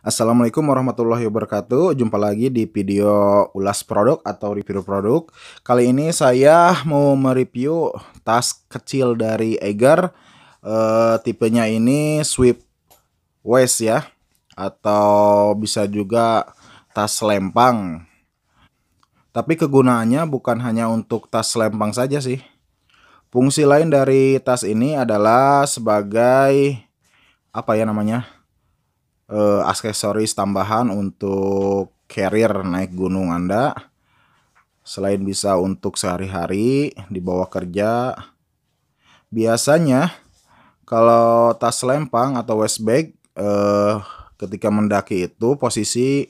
Assalamualaikum warahmatullahi wabarakatuh. Jumpa lagi di video ulas produk atau review produk. Kali ini saya mau mereview tas kecil dari Eiger. E, eh, tipenya ini sweep waist ya atau bisa juga tas lempang. Tapi kegunaannya bukan hanya untuk tas lempang saja sih. Fungsi lain dari tas ini adalah sebagai apa ya namanya? uh, aksesoris tambahan untuk carrier naik gunung Anda. Selain bisa untuk sehari-hari dibawa kerja, biasanya kalau tas lempang atau waist bag eh, ketika mendaki itu posisi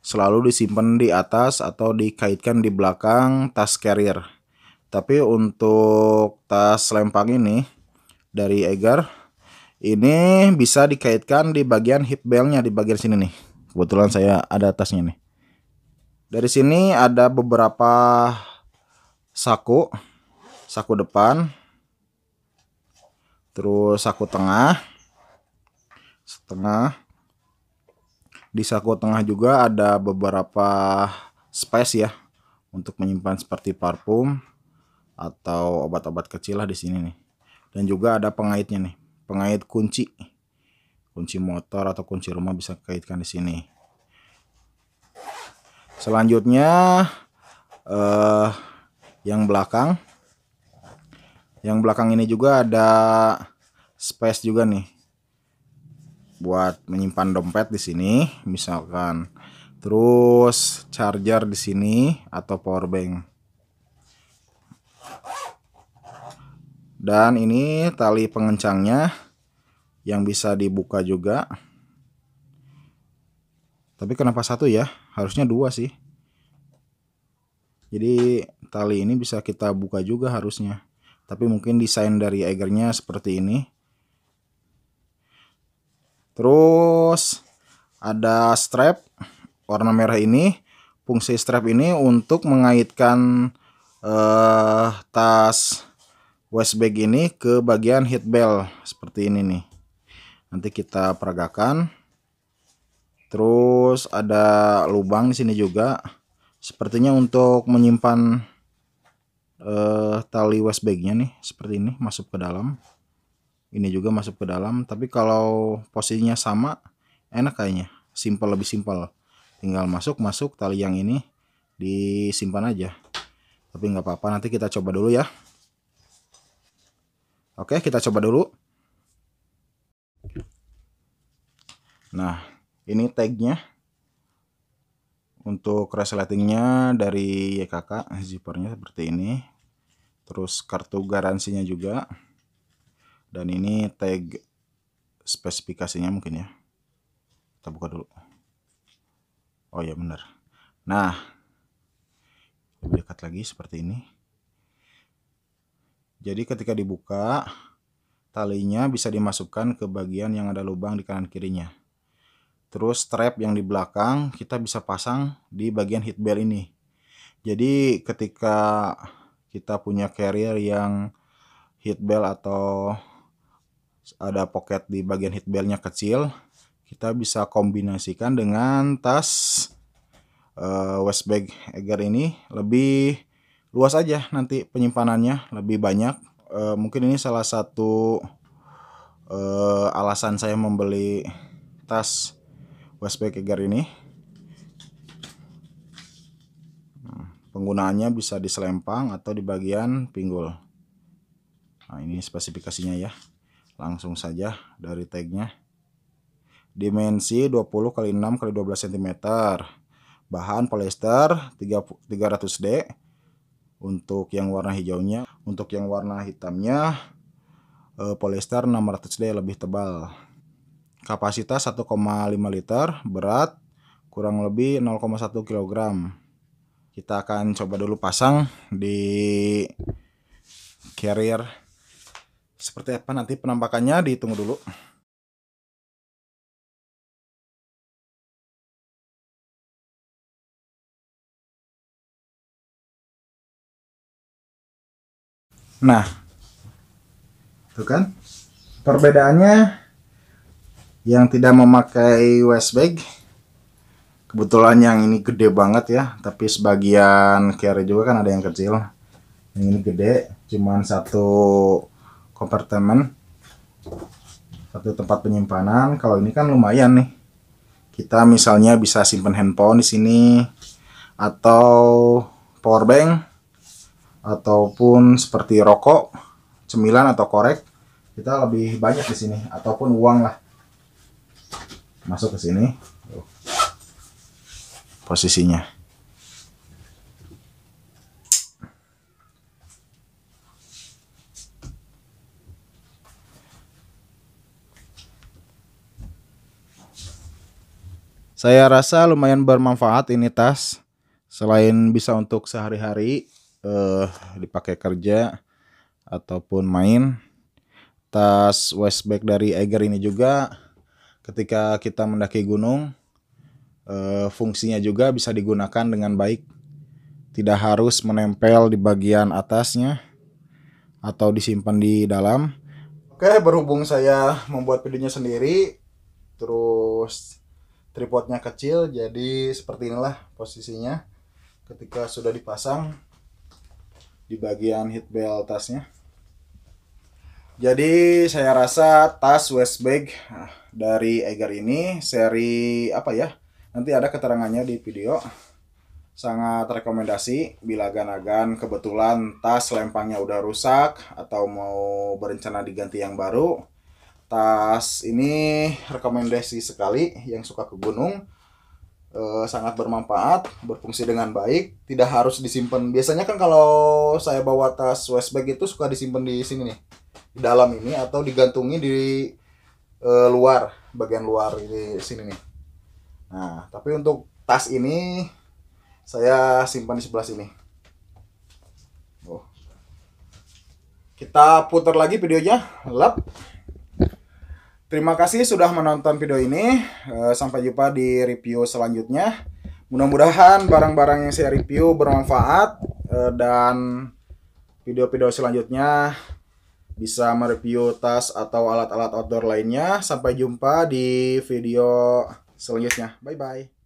selalu disimpan di atas atau dikaitkan di belakang tas carrier. Tapi untuk tas lempang ini dari Eger ini bisa dikaitkan di bagian hip beltnya di bagian sini nih. Kebetulan saya ada atasnya nih. Dari sini ada beberapa saku, saku depan, terus saku tengah, setengah. Di saku tengah juga ada beberapa space ya untuk menyimpan seperti parfum atau obat-obat kecil lah di sini nih. Dan juga ada pengaitnya nih, pengait kunci kunci motor atau kunci rumah bisa kaitkan di sini selanjutnya eh, yang belakang yang belakang ini juga ada space juga nih buat menyimpan dompet di sini misalkan terus charger di sini atau power bank dan ini tali pengencangnya yang bisa dibuka juga tapi kenapa satu ya harusnya dua sih jadi tali ini bisa kita buka juga harusnya tapi mungkin desain dari egernya seperti ini terus ada strap warna merah ini fungsi strap ini untuk mengaitkan eh, tas bag ini ke bagian heat belt seperti ini nih nanti kita peragakan terus ada lubang di sini juga sepertinya untuk menyimpan uh, tali bagnya nih seperti ini masuk ke dalam ini juga masuk ke dalam tapi kalau posisinya sama enak kayaknya simple lebih simple tinggal masuk masuk tali yang ini disimpan aja tapi nggak apa-apa nanti kita coba dulu ya Oke, kita coba dulu. Nah, ini tagnya untuk resletingnya dari YKK zippernya seperti ini terus kartu garansinya juga dan ini tag spesifikasinya mungkin ya kita buka dulu oh ya benar nah lebih dekat lagi seperti ini jadi ketika dibuka, talinya bisa dimasukkan ke bagian yang ada lubang di kanan kirinya. Terus strap yang di belakang kita bisa pasang di bagian heat belt ini. Jadi ketika kita punya carrier yang heat belt atau ada pocket di bagian heat beltnya kecil, kita bisa kombinasikan dengan tas uh, eh, waist bag agar ini lebih luas aja nanti penyimpanannya lebih banyak e, mungkin ini salah satu e, alasan saya membeli tas Kegar ini hmm, penggunaannya bisa di selempang atau di bagian pinggul nah ini spesifikasinya ya langsung saja dari tagnya dimensi 20 x 6 x 12 cm bahan polyester 300D untuk yang warna hijaunya untuk yang warna hitamnya eh, polyester 600D lebih tebal kapasitas 1,5 liter berat kurang lebih 0,1 kg kita akan coba dulu pasang di carrier seperti apa nanti penampakannya ditunggu dulu Nah, itu kan? Perbedaannya yang tidak memakai waist bag kebetulan yang ini gede banget ya, tapi sebagian carry juga kan ada yang kecil. Yang ini gede, cuman satu kompartemen. Satu tempat penyimpanan. Kalau ini kan lumayan nih. Kita misalnya bisa simpan handphone di sini atau power bank ataupun seperti rokok, cemilan atau korek, kita lebih banyak di sini ataupun uang lah. Masuk ke sini. Posisinya. Saya rasa lumayan bermanfaat ini tas. Selain bisa untuk sehari-hari, uh, dipakai kerja ataupun main. Tas bag dari Eiger ini juga ketika kita mendaki gunung uh, fungsinya juga bisa digunakan dengan baik. Tidak harus menempel di bagian atasnya atau disimpan di dalam. Oke, berhubung saya membuat videonya sendiri terus tripodnya kecil jadi seperti inilah posisinya ketika sudah dipasang di bagian heat belt tasnya. Jadi saya rasa tas waist bag ah, dari Eiger ini seri apa ya? Nanti ada keterangannya di video. Sangat rekomendasi bila gan-gan kebetulan tas lempangnya udah rusak atau mau berencana diganti yang baru. Tas ini rekomendasi sekali yang suka ke gunung e, sangat bermanfaat, berfungsi dengan baik, tidak harus disimpan. Biasanya kan kalau saya bawa tas waste bag itu suka disimpan di sini nih, di dalam ini atau digantungin di e, luar, bagian luar di sini nih. Nah, tapi untuk tas ini saya simpan di sebelah sini. Oh. Kita putar lagi videonya. Lap. Terima kasih sudah menonton video ini. Eh, sampai jumpa di review selanjutnya. Mudah-mudahan barang-barang yang saya review bermanfaat eh, dan video-video selanjutnya bisa mereview tas atau alat-alat outdoor lainnya. Sampai jumpa di video selanjutnya. Bye-bye.